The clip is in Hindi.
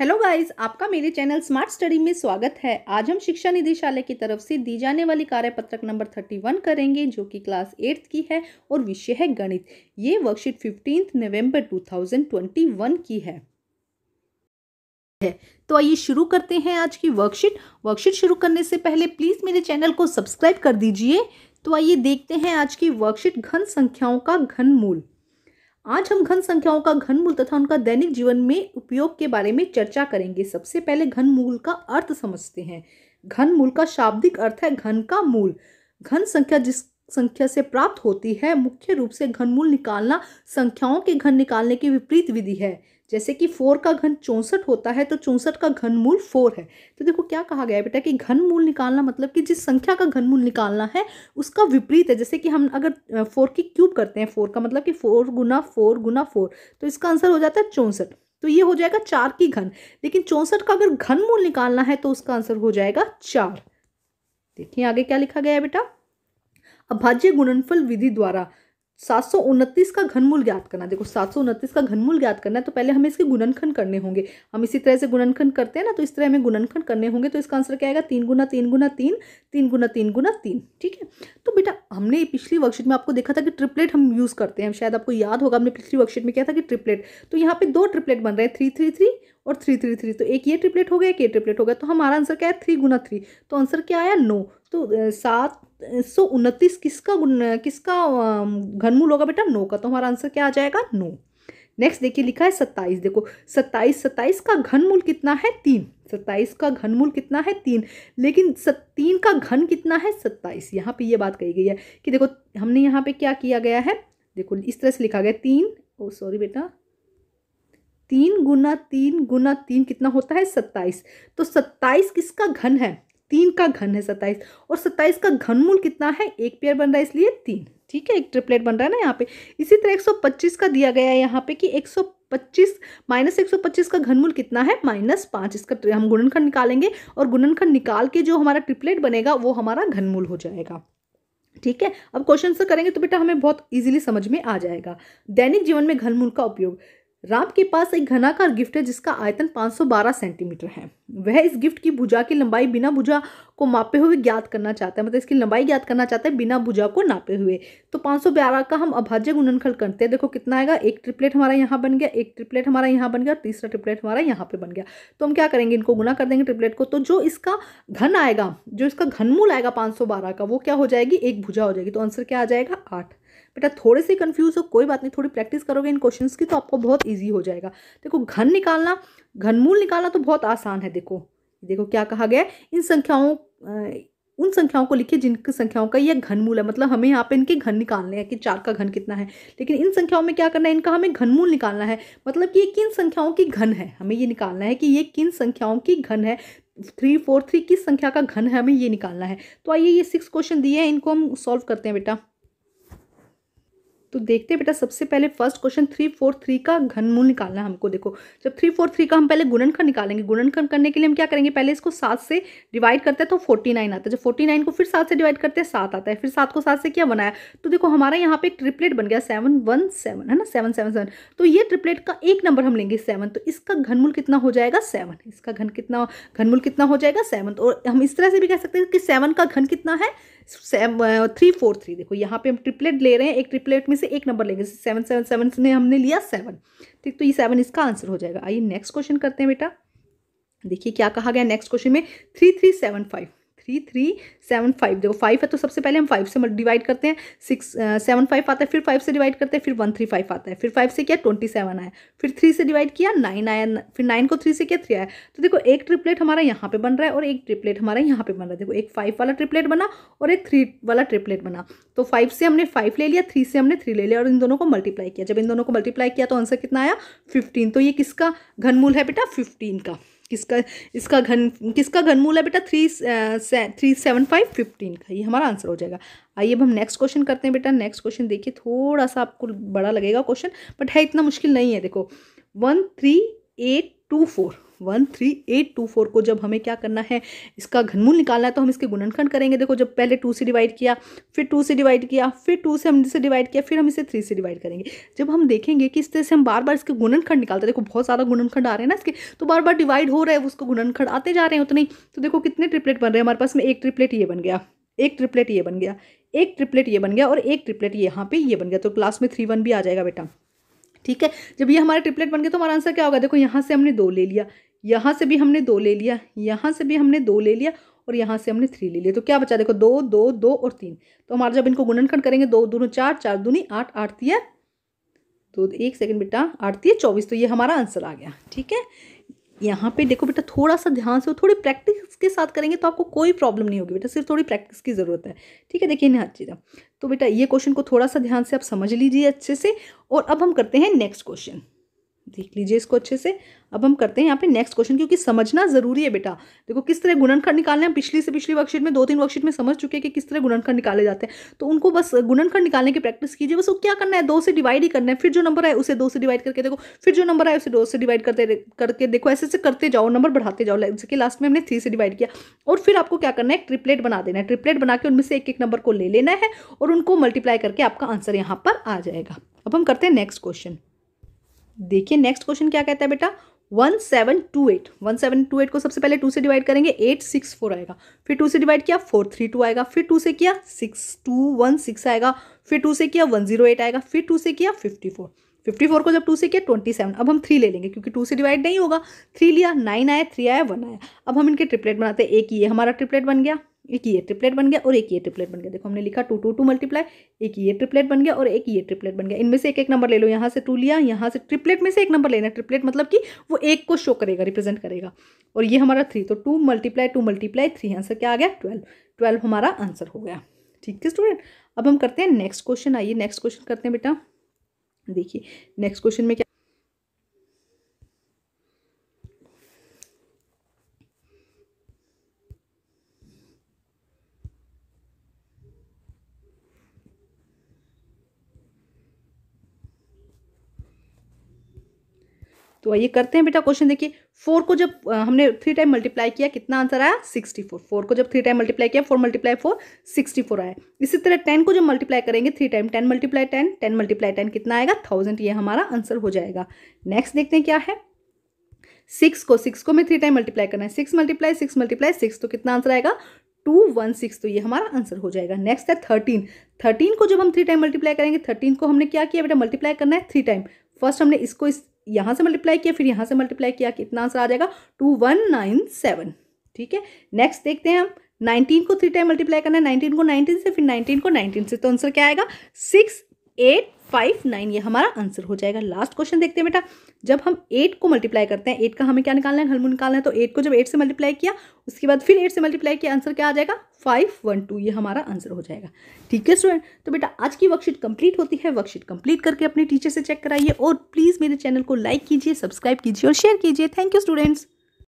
हेलो गाइस आपका मेरे चैनल स्मार्ट स्टडी में स्वागत है आज हम शिक्षा निदेशालय की तरफ से दी जाने वाली कार्यपत्रक नंबर थर्टी वन करेंगे जो कि क्लास एट्थ की है और विषय है गणित ये वर्कशीट फिफ्टींथ नवंबर वन की है तो आइए शुरू करते हैं आज की वर्कशीट वर्कशीट शुरू करने से पहले प्लीज़ मेरे चैनल को सब्सक्राइब कर दीजिए तो आइए देखते हैं आज की वर्कशीट घन संख्याओं का घन मूल आज हम घन संख्याओं का घनमूल तथा उनका दैनिक जीवन में उपयोग के बारे में चर्चा करेंगे सबसे पहले घनमूल का अर्थ समझते हैं घनमूल का शाब्दिक अर्थ है घन का मूल घन संख्या जिस संख्या से प्राप्त होती है मुख्य रूप से घनमूल निकालना संख्याओं के घन निकालने की विपरीत विधि है जैसे कि फोर का घन चौंसठ होता है तो चौंसठ का घनमूल फोर है तो देखो क्या कहा गया है बेटा कि घनमूल निकालना मतलब कि जिस संख्या का घनमूल निकालना है उसका विपरीत है जैसे कि हम अगर फोर की क्यूब करते हैं फोर का मतलब कि फोर गुना फोर गुना फोर तो इसका आंसर हो जाता है चौंसठ तो ये हो जाएगा चार की घन लेकिन चौंसठ का अगर घनमूल निकालना है तो उसका आंसर हो जाएगा चार देखिए आगे क्या लिखा गया है बेटा अभाज्य गुणनफल विधि द्वारा सात का घनमूल ज्ञात करना देखो सात का घनमूल ज्ञात करना है तो पहले हमें इसके गुणनखंड करने होंगे हम इसी तरह से गुणनखंड करते हैं ना तो इस तरह हमें गुणनखंड करने होंगे तो इसका आंसर क्या आएगा तीन गुना तीन गुना तीन तीन गुना तीन गुना तीन ठीक है तो बेटा हमने पिछली वर्कशीट में आपको देखा था कि ट्रिपलेट हम यूज़ करते हैं शायद आपको याद होगा हमने पिछली वर्कशीट में क्या था कि ट्रिपलेट तो यहाँ पे दो ट्रिपलेट बन रहे हैं थ्री थ्री थ्री और थ्री थ्री थ्री तो एक ये ट्रिपलेट हो गया एक ये ट्रिपलेट हो गया तो हमारा आंसर क्या है थ्री गुना थ्री तो आंसर क्या आया नो तो सात सौ उनतीस किसका किसका घनमूल होगा बेटा नो का तो हमारा आंसर क्या आ जाएगा नो नेक्स्ट देखिए लिखा है सत्ताईस देखो सत्ताईस सत्ताईस का घनमूल कितना है तीन सत्ताईस का घनमूल कितना है तीन लेकिन सत तीन का घन कितना है सत्ताईस यहाँ पे ये बात कही गई है कि देखो हमने यहाँ पे क्या किया गया है देखो इस तरह से लिखा गया तीन ओ सॉरी बेटा तीन गुना तीन गुना तीन कितना होता है सत्ताईस तो सत्ताईस किसका घन है तीन का घन है सत्ताईस और सत्ताईस का घनमूल कितना है एक पेयर बन रहा है इसलिए तीन ठीक है एक ट्रिपलेट बन रहा है ना यहाँ पे इसी तरह एक सौ पच्चीस का दिया गया है यहाँ पे कि एक सौ पच्चीस माइनस एक सौ पच्चीस का घनमूल कितना है माइनस पाँच इसका हम गुणनखंड निकालेंगे और गुणनखंड निकाल के जो हमारा ट्रिपलेट बनेगा वो हमारा घनमूल हो जाएगा ठीक है अब क्वेश्चन से करेंगे तो बेटा हमें बहुत इजीली समझ में आ जाएगा दैनिक जीवन में घनमूल का उपयोग राम के पास एक घनाकार गिफ्ट है जिसका आयतन 512 सेंटीमीटर है वह इस गिफ्ट की भुजा की लंबाई बिना भुजा को मापे हुए ज्ञात करना चाहता है मतलब इसकी लंबाई ज्ञात करना चाहता है बिना भुजा को नापे हुए तो 512 का हम अभाज्य गुणनखल करते हैं देखो कितना आएगा एक ट्रिपलेट हमारा यहाँ बन गया एक ट्रिपलेट हमारा यहाँ बन गया और तीसरा ट्रिपलेट हमारा यहाँ पे बन गया तो हम क्या करेंगे इनको गुना कर देंगे ट्रिपलेट को तो जो इसका घन आएगा जो इसका घनमूल आएगा पाँच का वो क्या हो जाएगी एक भुजा हो जाएगी तो आंसर क्या आ जाएगा आठ बेटा थोड़े से कन्फ्यूज हो कोई बात नहीं थोड़ी प्रैक्टिस करोगे इन क्वेश्चंस की तो आपको बहुत ईजी हो जाएगा देखो घन निकालना घनमूल निकालना तो बहुत आसान है देखो देखो क्या कहा गया इन संख्याओं उन संख्याओं को लिखिए जिनकी संख्याओं का यह घनमूल है मतलब हमें यहाँ पे इनके घन निकालने हैं कि चार का घन कितना है लेकिन इन संख्याओं में क्या करना है इनका हमें घनमूल निकालना है मतलब कि ये किन संख्याओं की घन है हमें ये निकालना है कि ये किन संख्याओं की घन है थ्री फोर थ्री किस संख्या का घन है हमें ये निकालना है तो आइए ये सिक्स क्वेश्चन दिए हैं इनको हम सॉल्व करते हैं बेटा तो देखते हैं बेटा सबसे पहले first question three four three का घनमूल निकालना है हमको देखो जब थ्री फोर थ्री का हम पहले गुणनखंड निकालेंगे गुणनखंड करने के लिए हम क्या करेंगे पहले इसको सात से डिवाइड करते हैं तो फोर्टी नाइन आता है जब फोर्टी नाइन को फिर सात से डिवाइड करते हैं सात आता है फिर सात को सात से क्या बनाया तो देखो हमारा यहाँ पे एक ट्रिपलेट बन गया सेवन वन सेवन है ना सेवन सेवन सेवन तो ये ट्रिपलेट का एक नंबर हम लेंगे सेवन तो इसका घनमूल कितना हो जाएगा सेवन इसका घन कितना घनमूल कितना हो जाएगा सेवन और तो हम इस तरह से भी कह सकते हैं कि सेवन का घन कितना है थ्री फोर थ्री देखो यहाँ पे हम ट्रिपलेट ले रहे हैं एक ट्रिपलेट में से एक नंबर लेंगे सेवन सेवन सेवन ने हमने लिया सेवन ठीक तो ये सेवन इसका आंसर हो जाएगा आइए नेक्स्ट क्वेश्चन करते हैं बेटा देखिए क्या कहा गया नेक्स्ट क्वेश्चन में three three seven five three three seven five देखो फाइव है तो सबसे पहले हम फाइव से डिवाइड करते हैं सिक्स सेवन फाइव आता है फिर फाइव से डिवाइड करते हैं फिर वन थ्री फाइव आता है फिर फाइव से किया ट्वेंटी सेवन आया फिर थ्री से डिवाइड किया नाइन आया फिर नाइन को थ्री से किया थ्री आया तो देखो एक ट्रिपलेट हमारा यहाँ पे बन रहा है और एक ट्रिपलेट हमारा यहाँ पे बन रहा है देखो एक फाइव वाला ट्रिपलेट बना और एक थ्री वाला ट्रिपलेट बना तो फाइव से हमने फाइव ले लिया थ्री से हमने थ्री ले लिया और इन दोनों को मल्टीप्लाई किया जब इन दोनों को मल्टीप्लाई किया तो आंसर कितना आया फिफ्टीन तो ये किसका घनमूल है बेटा फिफ्टीन का किसका इसका घन किसका घनमूल है बेटा three three seven five fifteen का ये हमारा आंसर हो जाएगा आइए अब हम नेक्स्ट क्वेश्चन करते हैं बेटा नेक्स्ट क्वेश्चन देखिए थोड़ा सा आपको बड़ा लगेगा क्वेश्चन बट है इतना मुश्किल नहीं है देखो one three eight two four one three eight two four को जब हमें क्या करना है इसका घनमूल निकालना है तो हम इसके गुणनखंड करेंगे देखो जब पहले टू से डिवाइड किया फिर टू से डिवाइड किया फिर टू से हम इसे डिवाइड किया फिर हम इसे थ्री से डिवाइड करेंगे जब हम देखेंगे कि इस तरह से हम बार बार इसके गुणनखंड निकालते हैं देखो बहुत सारा गुणनखंड आ रहे हैं ना इसके तो बार बार डिवाइड हो रहे हैं उसको गुणनखंड आते जा रहे हैं उतने तो देखो कितने ट्रिपलेट बन रहे हैं हमारे पास में एक ट्रिपलेट ये बन गया एक ट्रिपलेट ये बन गया एक ट्रिपलेट ये बन गया और एक ट्रिपलेट यहाँ पे ये बन गया तो क्लास में थ्री वन भी आ जाएगा बेटा ठीक है जब ये हमारा ट्रिपलेट बन गया तो हमारा आंसर क्या होगा देखो यहाँ से हमने दो ले लिया यहाँ से भी हमने दो ले लिया यहाँ से भी हमने दो ले लिया और यहाँ से हमने थ्री ले लिया तो क्या बचा देखो दो दो दो और तीन तो हमारा जब इनको गुणनखंड करेंगे दो दोनों चार चार दूनी आठ आठ तीय तो एक सेकंड बेटा आठ तीय चौबीस तो ये हमारा आंसर आ गया ठीक है यहाँ पे देखो बेटा थोड़ा सा ध्यान से और थोड़ी प्रैक्टिस के साथ करेंगे तो आपको कोई प्रॉब्लम नहीं होगी बेटा सिर्फ थोड़ी प्रैक्टिस की ज़रूरत है ठीक है देखिए हर चीज़ तो बेटा ये क्वेश्चन को थोड़ा सा ध्यान से आप समझ लीजिए अच्छे से और अब हम करते हैं नेक्स्ट क्वेश्चन देख लीजिए इसको अच्छे से अब हम करते हैं यहाँ पे नेक्स्ट क्वेश्चन क्योंकि समझना जरूरी है बेटा देखो किस तरह गुणनखंड निकालने हैं पिछली से पिछली वर्कशीट में दो तीन वर्कशीट में समझ चुके हैं कि किस तरह गुणनखंड निकाले जाते हैं तो उनको बस गुणनखंड निकालने की प्रैक्टिस कीजिए बस वो क्या करना है दो से डिवाइड ही करना है फिर जो नंबर है उसे दो से डिवाइड करके देखो फिर जो नंबर आए उसे दो से डिवाइड करते करके देखो ऐसे ऐसे करते जाओ नंबर बढ़ाते जाओ जैसे कि लास्ट में हमने थ्री से डिवाइड किया और फिर आपको क्या करना है ट्रिपलेट बना देना है ट्रिपलेट बना के उनमें से एक एक नंबर को ले लेना है और उनको मल्टीप्लाई करके आपका आंसर यहाँ पर आ जाएगा अब हम करते हैं नेक्स्ट क्वेश्चन देखिए नेक्स्ट क्वेश्चन क्या कहता है बेटा one seven two eight one seven two eight को सबसे पहले टू से डिवाइड करेंगे एट सिक्स फोर आएगा फिर टू से डिवाइड किया फोर थ्री टू आएगा फिर टू से किया सिक्स टू वन सिक्स आएगा फिर टू से किया वन जीरो एट आएगा फिर टू से किया फिफ्टी फोर फिफ्टी फोर को जब टू से किया ट्वेंटी सेवन अब हम थ्री ले लेंगे क्योंकि टू से डिवाइड नहीं होगा थ्री लिया नाइन आया थ्री आया वन आया अब हम इनके ट्रिपलेट बनाते हैं एक ये हमारा ट्रिपलेट बन गया एक ये ट्रिपलेट बन गया और एक ये ट्रिपलेट बन गया देखो हमने लिखा टू टू टू मल्टीप्लाई एक ये ट्रिपलेट बन गया और एक ये ट्रिपलेट बन गया इनमें से एक एक नंबर ले लो यहाँ से टू लिया यहाँ से ट्रिपलेट में से एक नंबर लेना ट्रिपलेट मतलब कि वो एक को शो करेगा रिप्रेजेंट करेगा और ये हमारा थ्री तो two multiply two multiply three answer क्या आ गया ट्वेल्व ट्वेल्व हमारा आंसर हो गया ठीक है स्टूडेंट अब हम करते हैं नेक्स्ट क्वेश्चन आइए नेक्स्ट क्वेश्चन करते हैं बेटा देखिए नेक्स्ट क्वेश्चन में क्या तो आइए करते हैं बेटा क्वेश्चन देखिए फोर को जब हमने थ्री टाइम मल्टीप्लाई किया कितना आंसर आया सिक्सटी फोर फोर को जब थ्री टाइम मल्टीप्लाई किया four multiply four sixty four आया इसी तरह टेन को जब मल्टीप्लाई करेंगे three time ten multiply ten ten multiply ten कितना आएगा थाउजेंड ये हमारा आंसर हो जाएगा नेक्स्ट देखते हैं क्या है सिक्स को सिक्स को मैं थ्री टाइम मल्टीप्लाई करना है six multiply six multiply six तो कितना आंसर आएगा टू वन सिक्स तो ये हमारा आंसर हो जाएगा नेक्स्ट है थर्टीन थर्टीन को जब हम थ्री टाइम मल्टीप्लाई करेंगे थर्टीन को हमने क्या किया बेटा मल्टीप्लाई करना है थ्री टाइम फर्स्ट हमने इसको इस यहाँ से मल्टीप्लाई किया फिर यहाँ से मल्टीप्लाई किया कितना आंसर आ जाएगा टू वन नाइन सेवन ठीक है नेक्स्ट देखते हैं हम नाइनटीन को थ्री टाइम मल्टीप्लाई करना है नाइनटीन को नाइनटीन से फिर नाइनटीन को नाइनटीन से तो आंसर क्या आएगा सिक्स एट फाइव नाइन ये हमारा आंसर हो जाएगा लास्ट क्वेश्चन देखते हैं बेटा जब हम एट को मल्टीप्लाई करते हैं एट का हमें क्या निकालना है हलमू निकालना है तो एट को जब एट से मल्टीप्लाई किया उसके बाद फिर एट से मल्टीप्लाई किया आंसर क्या आ जाएगा फाइव वन टू ये हमारा आंसर हो जाएगा ठीक है स्टूडेंट तो बेटा आज की वर्कशीट कंप्लीट होती है वर्कशीट कंप्लीट करके अपने टीचर से चेक कराइए और प्लीज़ मेरे चैनल को लाइक कीजिए सब्सक्राइब कीजिए और शेयर कीजिए थैंक यू स्टूडेंट्स